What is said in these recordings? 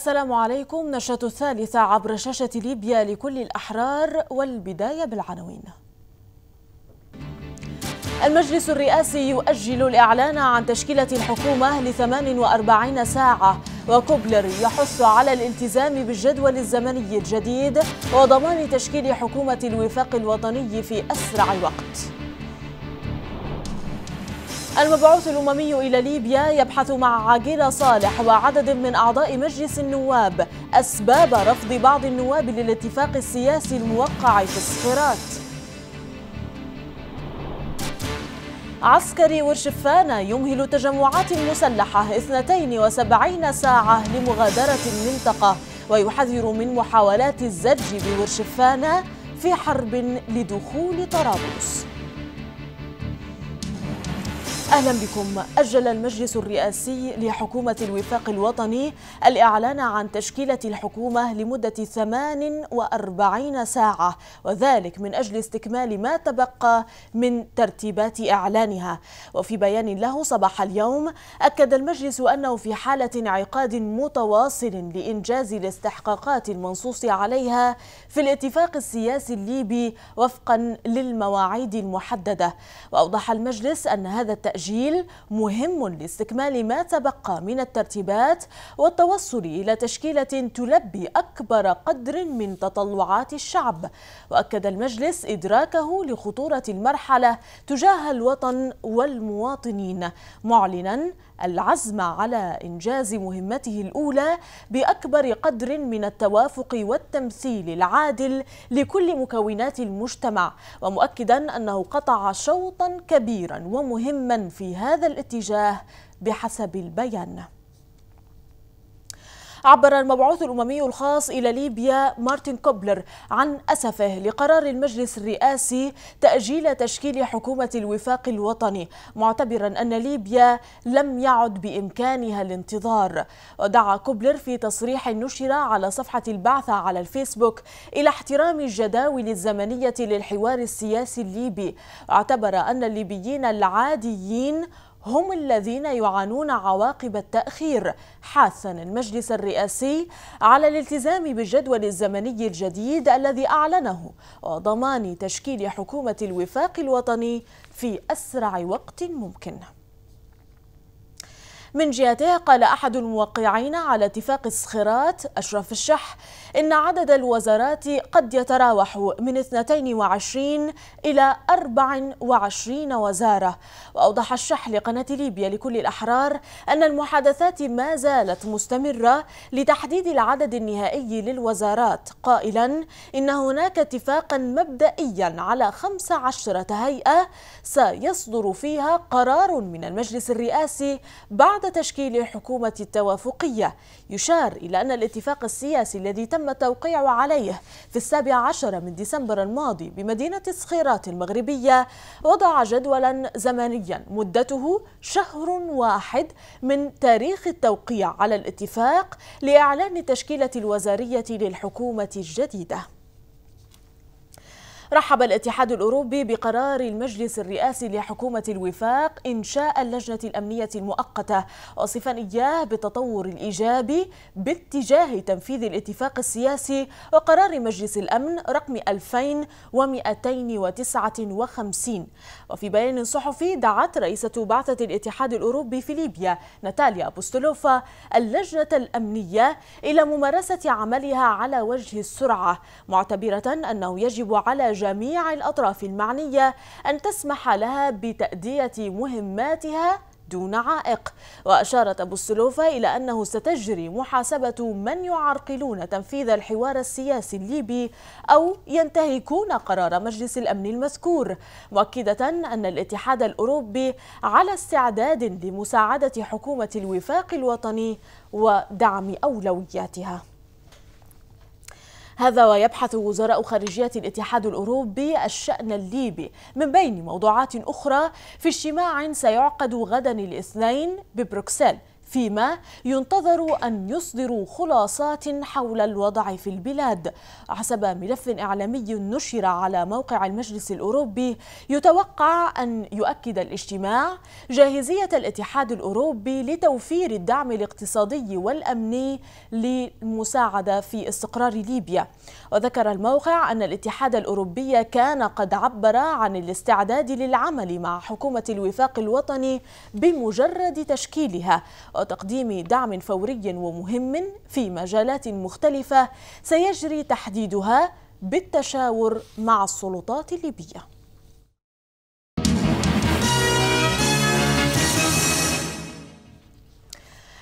السلام عليكم نشرة الثالثة عبر شاشة ليبيا لكل الأحرار والبداية بالعناوين المجلس الرئاسي يؤجل الإعلان عن تشكيلة الحكومة ل 48 ساعة وكوبلر يحث على الالتزام بالجدول الزمني الجديد وضمان تشكيل حكومة الوفاق الوطني في أسرع وقت المبعوث الأممي إلى ليبيا يبحث مع عاجلة صالح وعدد من أعضاء مجلس النواب أسباب رفض بعض النواب للاتفاق السياسي الموقع في صفرات عسكري ورشفانا يمهل تجمعات مسلحة 72 ساعة لمغادرة المنطقة ويحذر من محاولات الزج بورشفانا في حرب لدخول طرابلس أهلا بكم أجل المجلس الرئاسي لحكومة الوفاق الوطني الإعلان عن تشكيلة الحكومة لمدة 48 ساعة وذلك من أجل استكمال ما تبقى من ترتيبات إعلانها وفي بيان له صباح اليوم أكد المجلس أنه في حالة انعقاد متواصل لإنجاز الاستحقاقات المنصوص عليها في الاتفاق السياسي الليبي وفقا للمواعيد المحددة وأوضح المجلس أن هذا التأجيل التأجيل مهم لاستكمال ما تبقى من الترتيبات والتوصل إلى تشكيلة تلبي أكبر قدر من تطلعات الشعب وأكد المجلس إدراكه لخطورة المرحلة تجاه الوطن والمواطنين معلنا العزم على إنجاز مهمته الأولى بأكبر قدر من التوافق والتمثيل العادل لكل مكونات المجتمع ومؤكدا أنه قطع شوطا كبيرا ومهما في هذا الاتجاه بحسب البيان عبر المبعوث الأممي الخاص إلى ليبيا مارتن كوبلر عن أسفه لقرار المجلس الرئاسي تأجيل تشكيل حكومة الوفاق الوطني معتبرا أن ليبيا لم يعد بإمكانها الانتظار ودعا كوبلر في تصريح نشر على صفحة البعثة على الفيسبوك إلى احترام الجداول الزمنية للحوار السياسي الليبي واعتبر أن الليبيين العاديين هم الذين يعانون عواقب التأخير حاثا المجلس الرئاسي على الالتزام بالجدول الزمني الجديد الذي أعلنه وضمان تشكيل حكومة الوفاق الوطني في أسرع وقت ممكن من جهته قال أحد الموقعين على اتفاق الصخرات أشرف الشح إن عدد الوزارات قد يتراوح من 22 إلى 24 وزارة وأوضح الشح لقناة ليبيا لكل الأحرار أن المحادثات ما زالت مستمرة لتحديد العدد النهائي للوزارات قائلا إن هناك اتفاقا مبدئيا على 15 هيئة سيصدر فيها قرار من المجلس الرئاسي بعد تشكيل حكومة التوافقية يشار إلى أن الاتفاق السياسي الذي تم تم التوقيع عليه في السابع عشر من ديسمبر الماضي بمدينة الصخيرات المغربية وضع جدولا زمنيا مدته شهر واحد من تاريخ التوقيع على الاتفاق لإعلان تشكيلة الوزارية للحكومة الجديدة رحب الاتحاد الأوروبي بقرار المجلس الرئاسي لحكومة الوفاق إنشاء اللجنة الأمنية المؤقتة وصفا إياه بالتطور الإيجابي باتجاه تنفيذ الاتفاق السياسي وقرار مجلس الأمن رقم 2259 وفي بيان صحفي دعت رئيسة بعثة الاتحاد الأوروبي في ليبيا ناتاليا بوستولوفا اللجنة الأمنية إلى ممارسة عملها على وجه السرعة معتبرة أنه يجب على جميع الأطراف المعنية أن تسمح لها بتأدية مهماتها دون عائق وأشارت أبو السلوفة إلى أنه ستجري محاسبة من يعرقلون تنفيذ الحوار السياسي الليبي أو ينتهكون قرار مجلس الأمن المذكور مؤكدة أن الاتحاد الأوروبي على استعداد لمساعدة حكومة الوفاق الوطني ودعم أولوياتها هذا ويبحث وزراء خارجية الاتحاد الأوروبي الشأن الليبي من بين موضوعات أخرى في اجتماع سيعقد غدا الاثنين ببروكسل فيما ينتظر أن يصدروا خلاصات حول الوضع في البلاد حسب ملف إعلامي نشر على موقع المجلس الأوروبي يتوقع أن يؤكد الاجتماع جاهزية الاتحاد الأوروبي لتوفير الدعم الاقتصادي والأمني للمساعدة في استقرار ليبيا وذكر الموقع أن الاتحاد الأوروبي كان قد عبر عن الاستعداد للعمل مع حكومة الوفاق الوطني بمجرد تشكيلها وتقديم دعم فوري ومهم في مجالات مختلفة سيجري تحديدها بالتشاور مع السلطات الليبية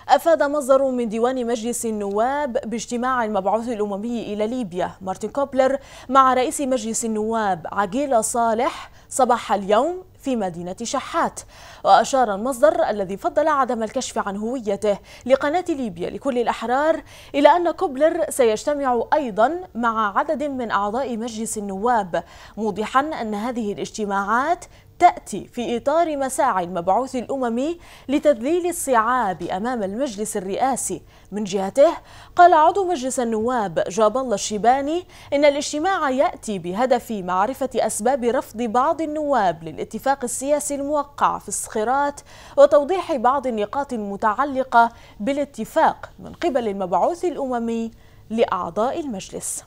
أفاد مصدر من ديوان مجلس النواب باجتماع المبعوث الأممي إلى ليبيا مارتن كوبلر مع رئيس مجلس النواب عقيل صالح صباح اليوم في مدينة شحات وأشار المصدر الذي فضل عدم الكشف عن هويته لقناة ليبيا لكل الأحرار إلى أن كوبلر سيجتمع أيضا مع عدد من أعضاء مجلس النواب موضحا أن هذه الاجتماعات تأتي في إطار مساعي المبعوث الأممي لتذليل الصعاب أمام المجلس الرئاسي من جهته قال عضو مجلس النواب جاب الله الشيباني إن الاجتماع يأتي بهدف معرفة أسباب رفض بعض النواب للاتفاق السياسي الموقع في الصخرات وتوضيح بعض النقاط المتعلقة بالاتفاق من قبل المبعوث الأممي لأعضاء المجلس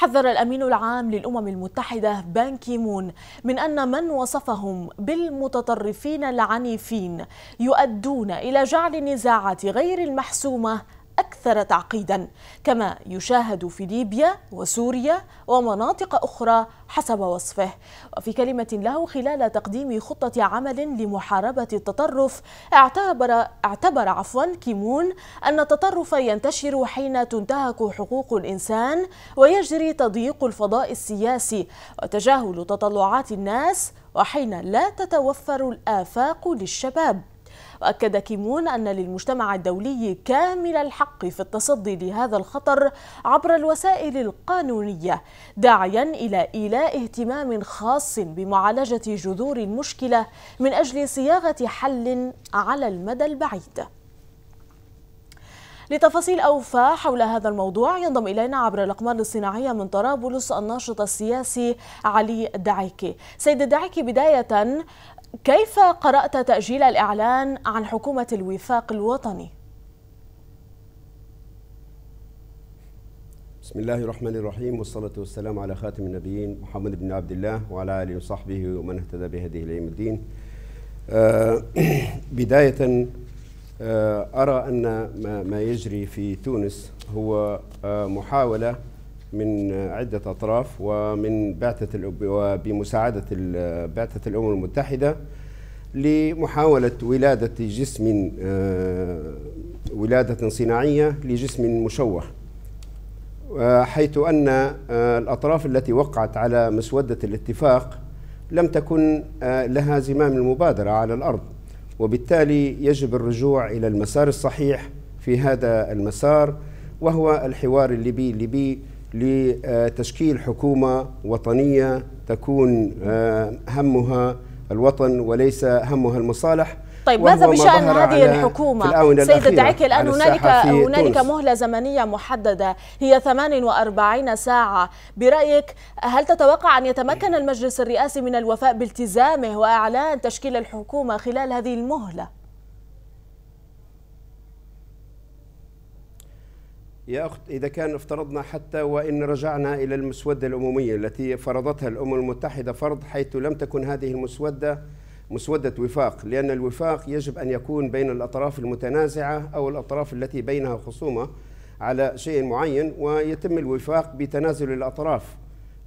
حذر الأمين العام للأمم المتحدة بان كيمون من أن من وصفهم بالمتطرفين العنيفين يؤدون إلى جعل النزاعات غير المحسومة أكثر تعقيدا كما يشاهد في ليبيا وسوريا ومناطق أخرى حسب وصفه وفي كلمة له خلال تقديم خطة عمل لمحاربة التطرف اعتبر, اعتبر عفوا كيمون أن التطرف ينتشر حين تنتهك حقوق الإنسان ويجري تضييق الفضاء السياسي وتجاهل تطلعات الناس وحين لا تتوفر الآفاق للشباب وأكد كيمون أن للمجتمع الدولي كامل الحق في التصدي لهذا الخطر عبر الوسائل القانونية داعيا إلى إيلاء اهتمام خاص بمعالجة جذور المشكلة من أجل صياغة حل على المدى البعيد لتفاصيل أوفى حول هذا الموضوع ينضم إلينا عبر الأقمار الصناعية من طرابلس الناشط السياسي علي الدعيكي سيد الدعيكي بداية كيف قرأت تأجيل الإعلان عن حكومة الوفاق الوطني؟ بسم الله الرحمن الرحيم والصلاة والسلام على خاتم النبيين محمد بن عبد الله وعلى آله وصحبه ومن اهتدى بهديه يوم الدين آه، بداية آه، أرى أن ما, يجري في تونس هو آه، محاولة من عدة أطراف ومن بعثة وبمساعدة بعثة الأمم المتحدة لمحاولة ولادة جسم آه، ولادة صناعية لجسم مشوه حيث أن آه، الأطراف التي وقعت على مسودة الاتفاق لم تكن آه، لها زمام المبادرة على الأرض وبالتالي يجب الرجوع إلى المسار الصحيح في هذا المسار وهو الحوار الليبي الليبي لتشكيل حكومة وطنية تكون آه، همها الوطن وليس همها المصالح طيب ماذا بشأن ما هذه الحكومة سيد الدعيكي الآن هنالك هنالك مهلة زمنية محددة هي 48 ساعة برأيك هل تتوقع أن يتمكن المجلس الرئاسي من الوفاء بالتزامه وإعلان تشكيل الحكومة خلال هذه المهلة؟ يا أخت إذا كان افترضنا حتى وإن رجعنا إلى المسودة الأممية التي فرضتها الأمم المتحدة فرض حيث لم تكن هذه المسودة مسودة وفاق لأن الوفاق يجب أن يكون بين الأطراف المتنازعة أو الأطراف التي بينها خصومة على شيء معين ويتم الوفاق بتنازل الأطراف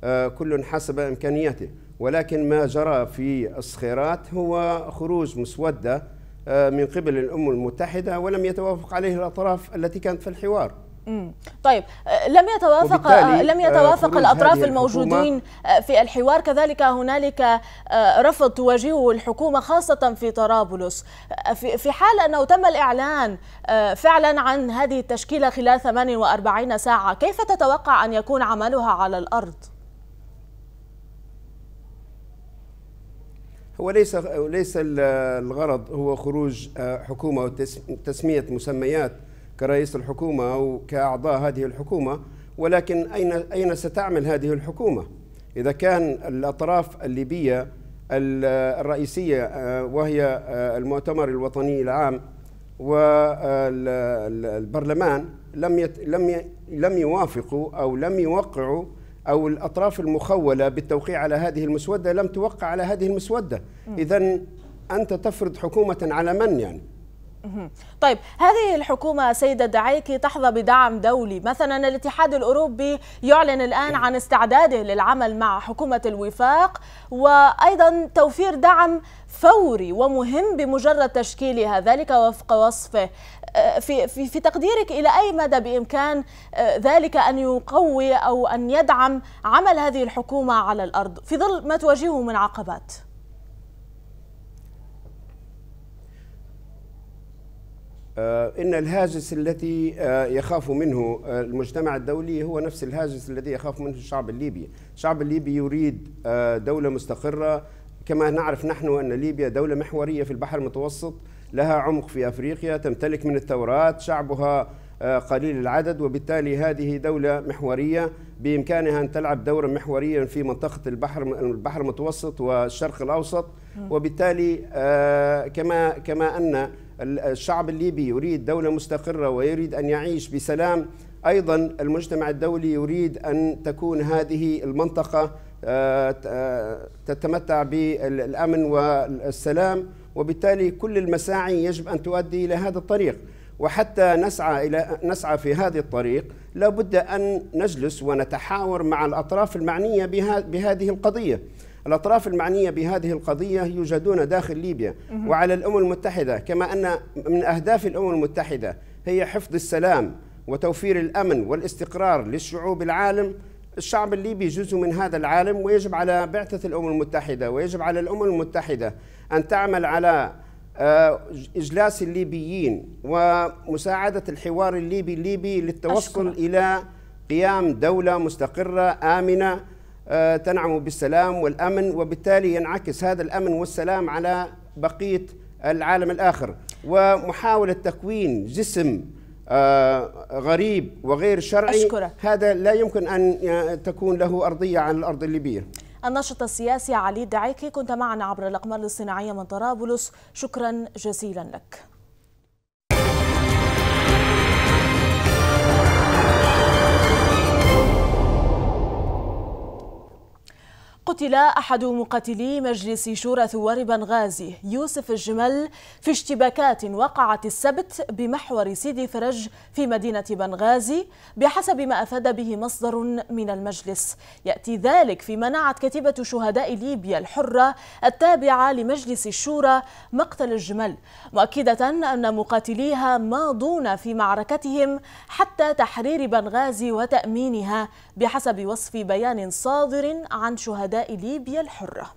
آه، كل حسب إمكانياته ولكن ما جرى في الصخيرات هو خروج مسودة آه، من قبل الأمم المتحدة ولم يتوافق عليه الأطراف التي كانت في الحوار طيب آه، لم يتوافق لم آه، يتوافق الاطراف الموجودين في الحوار كذلك هنالك آه، رفض تواجهه الحكومه خاصه في طرابلس في حال انه تم الاعلان فعلا عن هذه التشكيله خلال 48 ساعه كيف تتوقع ان يكون عملها على الارض هو ليس ليس الغرض هو خروج حكومه وتسميه مسميات كرئيس الحكومة أو كأعضاء هذه الحكومة ولكن أين أين ستعمل هذه الحكومة؟ إذا كان الأطراف الليبية الرئيسية آه، وهي آه، المؤتمر الوطني العام والبرلمان آه، لم لم لم يوافقوا أو لم يوقعوا أو الأطراف المخولة بالتوقيع على هذه المسودة لم توقع على هذه المسودة إذا أنت تفرض حكومة على من يعني؟ طيب هذه الحكومة سيدة دعيكي تحظى بدعم دولي مثلا الاتحاد الأوروبي يعلن الآن عن استعداده للعمل مع حكومة الوفاق وأيضا توفير دعم فوري ومهم بمجرد تشكيلها ذلك وفق وصفه آه، في, في, في تقديرك إلى أي مدى بإمكان آه، ذلك أن يقوي أو أن يدعم عمل هذه الحكومة على الأرض في ظل ما تواجهه من عقبات؟ آه، ان الهاجس التي آه، يخاف منه آه، المجتمع الدولي هو نفس الهاجس الذي يخاف منه الشعب الليبي، الشعب الليبي يريد دوله مستقره كما نعرف نحن ان ليبيا دوله محوريه في البحر المتوسط، لها عمق في افريقيا، تمتلك من الثورات، شعبها قليل العدد وبالتالي هذه دولة محورية بإمكانها أن تلعب دورا محوريا في منطقة البحر البحر المتوسط والشرق الأوسط وبالتالي كما كما أن الشعب الليبي يريد دولة مستقرة ويريد أن يعيش بسلام أيضا المجتمع الدولي يريد أن تكون هذه المنطقة آه، آه، تتمتع بالأمن والسلام وبالتالي كل المساعي يجب أن تؤدي إلى هذا الطريق وحتى نسعى إلى نسعى في هذا الطريق لابد أن نجلس ونتحاور مع الأطراف المعنية بهذه القضية الأطراف المعنية بهذه القضية يوجدون داخل ليبيا وعلى الأمم المتحدة كما أن من أهداف الأمم المتحدة هي حفظ السلام وتوفير الأمن والاستقرار للشعوب العالم الشعب الليبي جزء من هذا العالم ويجب على بعثة الأمم المتحدة ويجب على الأمم المتحدة أن تعمل على آه، إجلاس الليبيين ومساعدة الحوار الليبي الليبي للتوصل أشكرا. إلى قيام دولة مستقرة آمنة آه، تنعم بالسلام والامن وبالتالي ينعكس هذا الامن والسلام على بقيه العالم الاخر ومحاوله تكوين جسم آه، غريب وغير شرعي أشكرك. هذا لا يمكن ان آه، تكون له ارضيه على الارض الليبيه الناشط السياسي علي الدعيكي كنت معنا عبر الأقمار الصناعيه من طرابلس شكرا جزيلا لك قتل أحد مقاتلي مجلس شورى ثوار بنغازي يوسف الجمل في اشتباكات وقعت السبت بمحور سيدي فرج في مدينة بنغازي بحسب ما أفاد به مصدر من المجلس يأتي ذلك فيما نعت كتيبة شهداء ليبيا الحرة التابعة لمجلس الشورى مقتل الجمل مؤكدة أن مقاتليها ماضون في معركتهم حتى تحرير بنغازي وتأمينها بحسب وصف بيان صادر عن شهداء ليبيا الحرة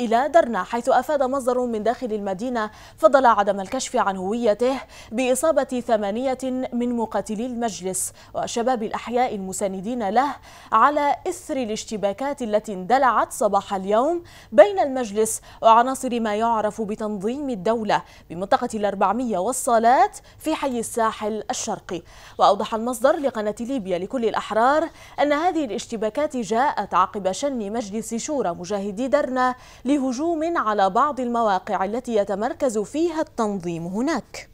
إلى درنا حيث أفاد مصدر من داخل المدينة فضل عدم الكشف عن هويته بإصابة ثمانية من مقاتلي المجلس وشباب الأحياء المساندين له على إثر الاشتباكات التي اندلعت صباح اليوم بين المجلس وعناصر ما يعرف بتنظيم الدولة بمنطقة الأربعمية والصالات في حي الساحل الشرقي وأوضح المصدر لقناة ليبيا لكل الأحرار أن هذه الاشتباكات جاءت عقب شن مجلس شورى مجاهدي درنا لهجوم على بعض المواقع التي يتمركز فيها التنظيم هناك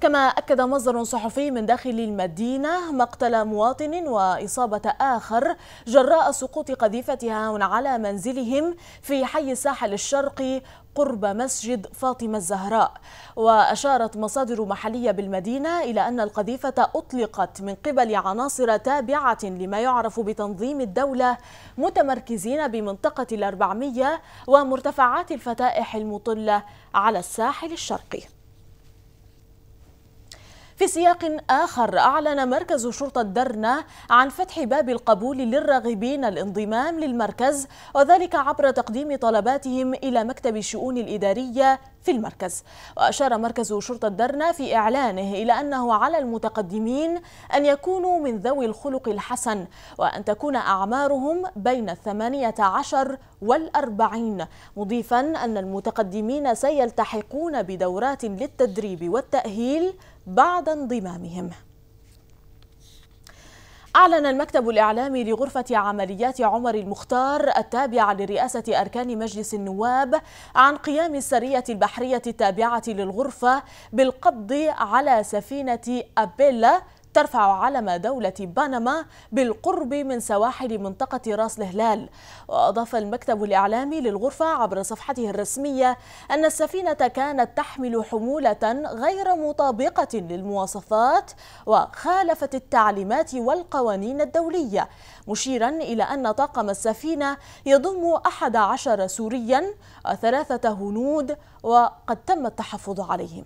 كما أكد مصدر صحفي من داخل المدينة مقتل مواطن وإصابة آخر جراء سقوط قذيفة هاون على منزلهم في حي الساحل الشرقي قرب مسجد فاطمة الزهراء وأشارت مصادر محلية بالمدينة إلى أن القذيفة أطلقت من قبل عناصر تابعة لما يعرف بتنظيم الدولة متمركزين بمنطقة الأربعمية ومرتفعات الفتائح المطلة على الساحل الشرقي في سياق آخر أعلن مركز شرطة درنة عن فتح باب القبول للراغبين الانضمام للمركز وذلك عبر تقديم طلباتهم إلى مكتب الشؤون الإدارية في المركز وأشار مركز شرطة درنة في إعلانه إلى أنه على المتقدمين أن يكونوا من ذوي الخلق الحسن وأن تكون أعمارهم بين الثمانية عشر والأربعين مضيفا أن المتقدمين سيلتحقون بدورات للتدريب والتأهيل بعد انضمامهم أعلن المكتب الإعلامي لغرفة عمليات عمر المختار التابعة لرئاسة أركان مجلس النواب عن قيام السرية البحرية التابعة للغرفة بالقبض على سفينة أبيلا ترفع علم دولة بنما بالقرب من سواحل منطقة راس الهلال وأضاف المكتب الإعلامي للغرفة عبر صفحته الرسمية أن السفينة كانت تحمل حمولة غير مطابقة للمواصفات وخالفت التعليمات والقوانين الدولية مشيرا إلى أن طاقم السفينة يضم أحد عشر سوريا وثلاثة هنود وقد تم التحفظ عليهم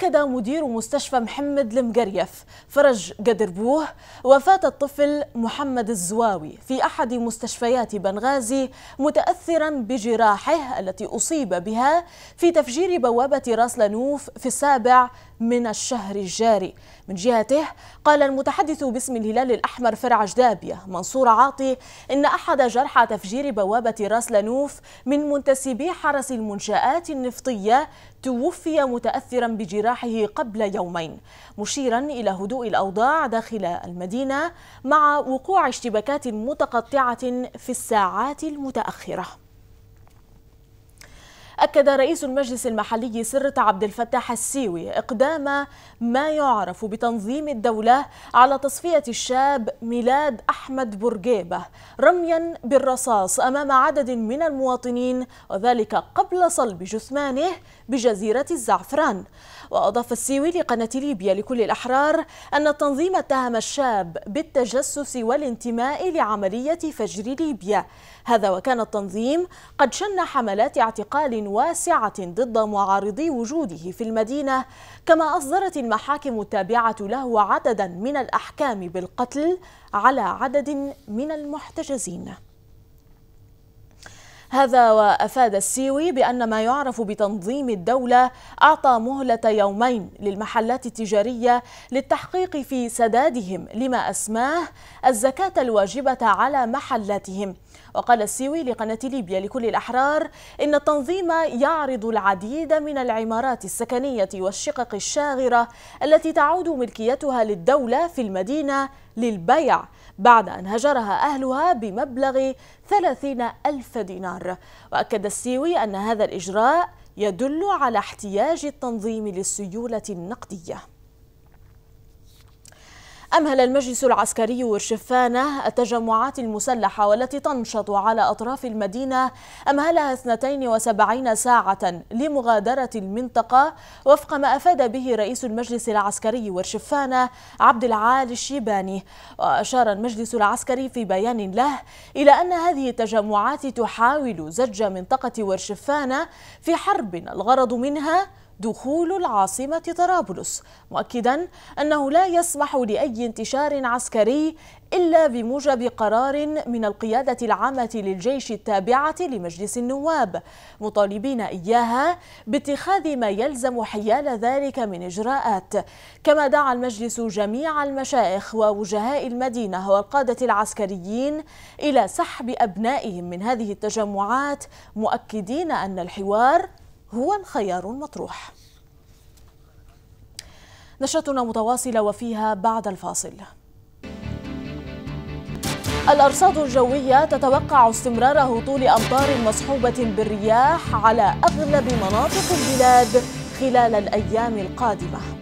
أكد مدير مستشفى محمد المقريف فرج قدربوه وفاة الطفل محمد الزواوي في أحد مستشفيات بنغازي متأثرا بجراحه التي أصيب بها في تفجير بوابة راس لنوف في السابع من الشهر الجاري من جهته قال المتحدث باسم الهلال الأحمر فرع جدابية منصور عاطي إن أحد جرحى تفجير بوابة راس لنوف من منتسبي حرس المنشآت النفطية توفي متأثرا بجراحه قبل يومين مشيرا إلى هدوء الأوضاع داخل المدينة مع وقوع اشتباكات متقطعة في الساعات المتأخرة أكد رئيس المجلس المحلي سرة عبد الفتاح السيوي إقدام ما يعرف بتنظيم الدولة على تصفية الشاب ميلاد أحمد بورقيبة رميا بالرصاص أمام عدد من المواطنين وذلك قبل صلب جثمانه بجزيرة الزعفران وأضاف السيوي لقناة ليبيا لكل الأحرار أن التنظيم اتهم الشاب بالتجسس والانتماء لعملية فجر ليبيا هذا وكان التنظيم قد شن حملات اعتقال واسعة ضد معارضي وجوده في المدينة كما أصدرت المحاكم التابعة له عددا من الأحكام بالقتل على عدد من المحتجزين هذا وأفاد السيوي بأن ما يعرف بتنظيم الدولة أعطى مهلة يومين للمحلات التجارية للتحقيق في سدادهم لما أسماه الزكاة الواجبة على محلاتهم وقال السيوي لقناة ليبيا لكل الأحرار إن التنظيم يعرض العديد من العمارات السكنية والشقق الشاغرة التي تعود ملكيتها للدولة في المدينة للبيع بعد أن هجرها أهلها بمبلغ 30 ألف دينار وأكد السيوي أن هذا الإجراء يدل على احتياج التنظيم للسيولة النقدية أمهل المجلس العسكري والشفانة التجمعات المسلحة والتي تنشط على أطراف المدينة أمهلها 72 ساعة لمغادرة المنطقة وفق ما أفاد به رئيس المجلس العسكري والشفانة عبد العال الشيباني وأشار المجلس العسكري في بيان له إلى أن هذه التجمعات تحاول زج منطقة ورشفانة في حرب الغرض منها دخول العاصمة طرابلس مؤكدا أنه لا يسمح لأي انتشار عسكري إلا بموجب قرار من القيادة العامة للجيش التابعة لمجلس النواب مطالبين إياها باتخاذ ما يلزم حيال ذلك من إجراءات كما دعا المجلس جميع المشايخ ووجهاء المدينة والقادة العسكريين إلى سحب أبنائهم من هذه التجمعات مؤكدين أن الحوار هو الخيار المطروح نشرتنا متواصلة وفيها بعد الفاصل الأرصاد الجوية تتوقع استمرار هطول أمطار مصحوبة بالرياح على أغلب مناطق البلاد خلال الأيام القادمة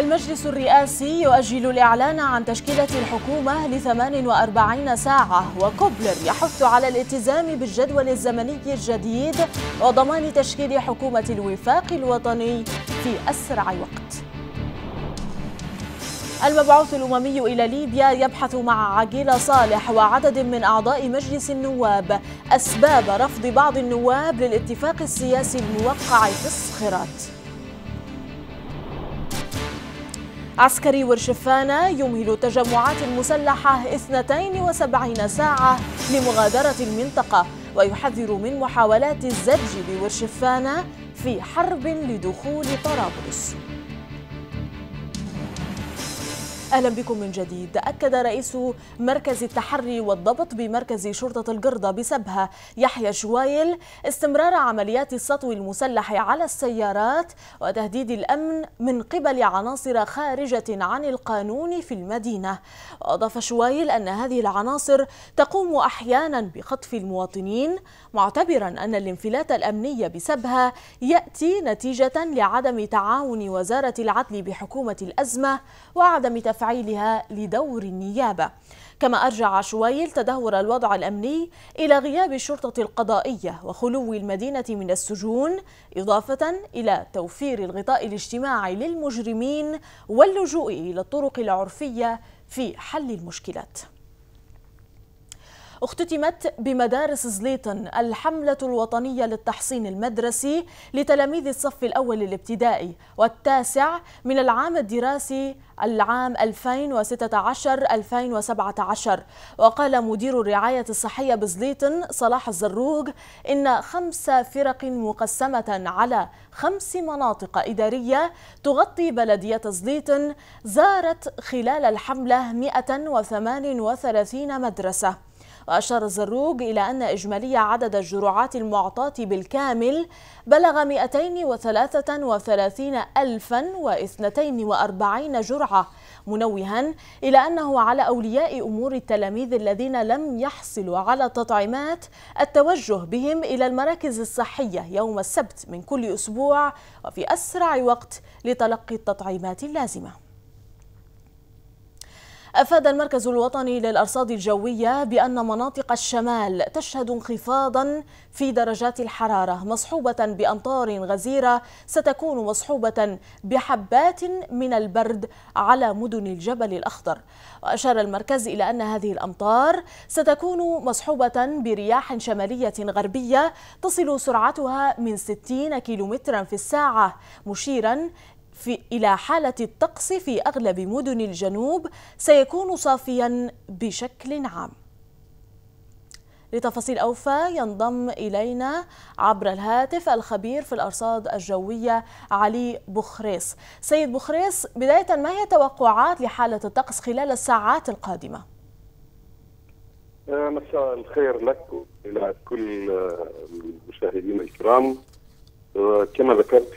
المجلس الرئاسي يؤجل الإعلان عن تشكيلة الحكومة ل 48 ساعة وكوبلر يحث على الالتزام بالجدول الزمني الجديد وضمان تشكيل حكومة الوفاق الوطني في أسرع وقت المبعوث الأممي إلى ليبيا يبحث مع عقيلة صالح وعدد من أعضاء مجلس النواب أسباب رفض بعض النواب للاتفاق السياسي الموقع في الصخرات عسكري ورشفانة يمهل التجمعات المسلحة 72 ساعة لمغادرة المنطقة ويحذر من محاولات الزج بورشفانة في حرب لدخول طرابلس اهلا بكم من جديد اكد رئيس مركز التحري والضبط بمركز شرطه القرده بسبها يحيى شويل استمرار عمليات السطو المسلح على السيارات وتهديد الامن من قبل عناصر خارجه عن القانون في المدينه واضاف شويل ان هذه العناصر تقوم احيانا بخطف المواطنين معتبرا ان الانفلات الامني بسبها ياتي نتيجه لعدم تعاون وزاره العدل بحكومه الازمه وعدم تفاعل تفعيلها لدور النيابة كما أرجع شويل تدهور الوضع الأمني إلى غياب الشرطة القضائية وخلو المدينة من السجون إضافة إلى توفير الغطاء الاجتماعي للمجرمين واللجوء إلى الطرق العرفية في حل المشكلات اختتمت بمدارس زليطن الحملة الوطنية للتحصين المدرسي لتلاميذ الصف الأول الابتدائي والتاسع من العام الدراسي العام 2016-2017 وقال مدير الرعاية الصحية بزليطن صلاح الزروق إن خمس فرق مقسمة على خمس مناطق إدارية تغطي بلدية زليطن زارت خلال الحملة 138 مدرسة وأشار الزروج إلى أن إجمالي عدد الجرعات المعطاة بالكامل بلغ 233240 جرعة منوها إلى أنه على أولياء أمور التلاميذ الذين لم يحصلوا على تطعيمات التوجه بهم إلى المراكز الصحية يوم السبت من كل أسبوع وفي أسرع وقت لتلقي التطعيمات اللازمة أفاد المركز الوطني للأرصاد الجوية بأن مناطق الشمال تشهد انخفاضا في درجات الحرارة مصحوبة بأمطار غزيرة ستكون مصحوبة بحبات من البرد على مدن الجبل الأخضر وأشار المركز إلى أن هذه الأمطار ستكون مصحوبة برياح شمالية غربية تصل سرعتها من 60 كيلومترا في الساعة مشيرا في إلى حالة الطقس في أغلب مدن الجنوب سيكون صافيا بشكل عام لتفاصيل أوفى ينضم إلينا عبر الهاتف الخبير في الأرصاد الجوية علي بخريس سيد بخريس بداية ما هي توقعات لحالة الطقس خلال الساعات القادمة؟ آه، مساء الخير لك إلى كل آه، المشاهدين الكرام كما ذكرت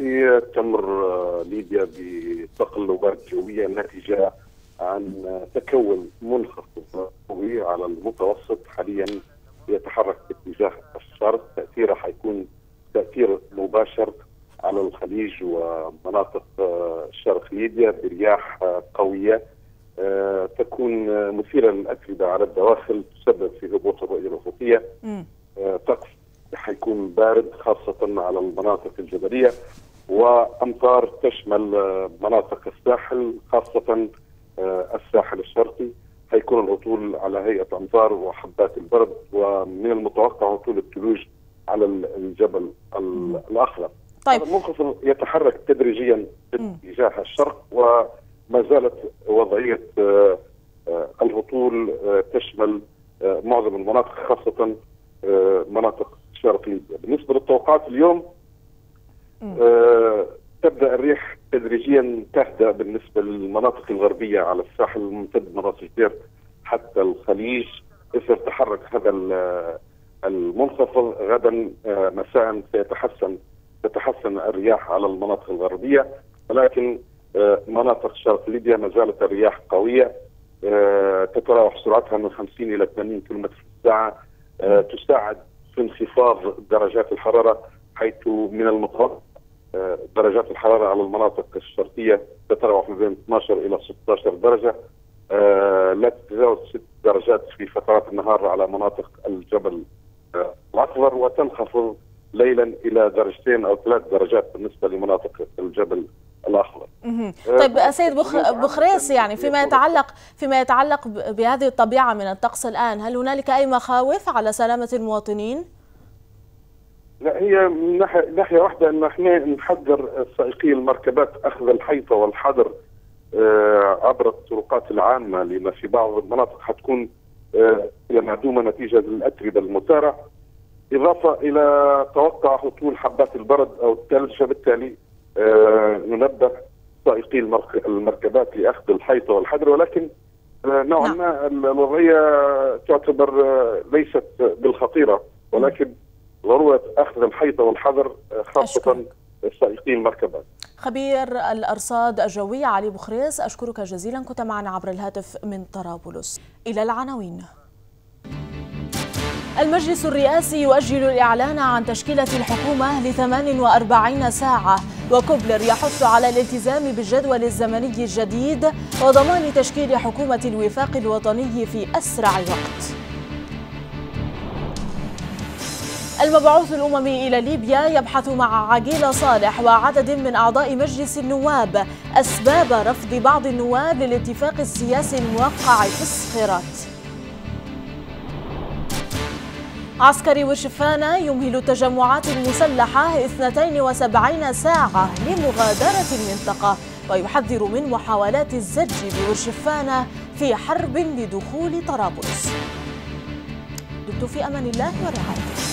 تمر آه، ليبيا بتقلبات جوية ناتجة عن تكون منخفض قوي على المتوسط حاليا يتحرك باتجاه الشرق تأثيره حيكون تأثير مباشر على الخليج ومناطق آه، شرق ليبيا برياح آه، قوية تكون مثيرة للأتربة على الدواخل تسبب في هبوط الرؤية الأفقية طقس يكون بارد خاصة على المناطق الجبلية وأمطار تشمل آه، مناطق الساحل خاصة آه، الساحل الشرقي هيكون الهطول على هيئة أمطار وحبات البرد ومن المتوقع هطول الثلوج على الجبل الأخضر طيب المنخفض يتحرك تدريجيا باتجاه الشرق وما زالت وضعية آه، الهطول تشمل معظم المناطق خاصة مناطق ليبيا بالنسبه للتوقعات اليوم آه تبدا الريح تدريجيا تهدأ بالنسبه للمناطق الغربيه على الساحل الممتد من راس الجير حتى الخليج اذا تحرك هذا آه، المنخفض غدا آه مساء سيتحسن تتحسن الرياح على المناطق الغربيه ولكن آه مناطق شرق ليبيا ما زالت الرياح قويه آه، تتراوح سرعتها من 50 الى 80 كم في الساعه آه، تساعد في انخفاض درجات الحراره حيث من المتوسط آه، درجات الحراره على المناطق الشرقيه تتراوح ما بين 12 الى 16 درجه آه، لا تتجاوز 6 درجات في فترات النهار على مناطق الجبل آه، الاكبر وتنخفض ليلا الى درجتين او ثلاث درجات بالنسبه لمناطق الجبل الاخضر آه، طيب سيد بخ... بخريس يعني فيما يتعلق فيما يتعلق بهذه الطبيعه من الطقس الان هل هنالك اي مخاوف على سلامه المواطنين؟ لا هي من ناحيه ناحيه واحده ان احنا نحذر سائقي المركبات اخذ الحيطه والحذر آه، عبر الطرقات العامه لما في بعض المناطق حتكون هي آه، معدومه نتيجه للاتربه المثاره اضافه الى توقع هطول حبات البرد او الثلج فبالتالي آه، ننبه سائقي المركبات لاخذ الحيطه والحذر ولكن آه، نوعا نعم. ما الوضعيه تعتبر آه، ليست بالخطيره ولكن ضروره اخذ الحيطه والحذر خاصه سائقي المركبات. خبير الارصاد الجويه علي بخريس اشكرك جزيلا كنت معنا عبر الهاتف من طرابلس. الى العناوين. المجلس الرئاسي يؤجل الإعلان عن تشكيلة الحكومة ل 48 ساعة وكوبلر يحث على الالتزام بالجدول الزمني الجديد وضمان تشكيل حكومة الوفاق الوطني في أسرع وقت المبعوث الأممي إلى ليبيا يبحث مع عقيلة صالح وعدد من أعضاء مجلس النواب أسباب رفض بعض النواب للاتفاق السياسي الموقع في الصخرات. عسكري وشفانا يمهل التجمعات المسلحة 72 ساعة لمغادرة المنطقة ويحذر من محاولات الزج بورشفانة في حرب لدخول طرابلس دمتم في أمان الله ورعايته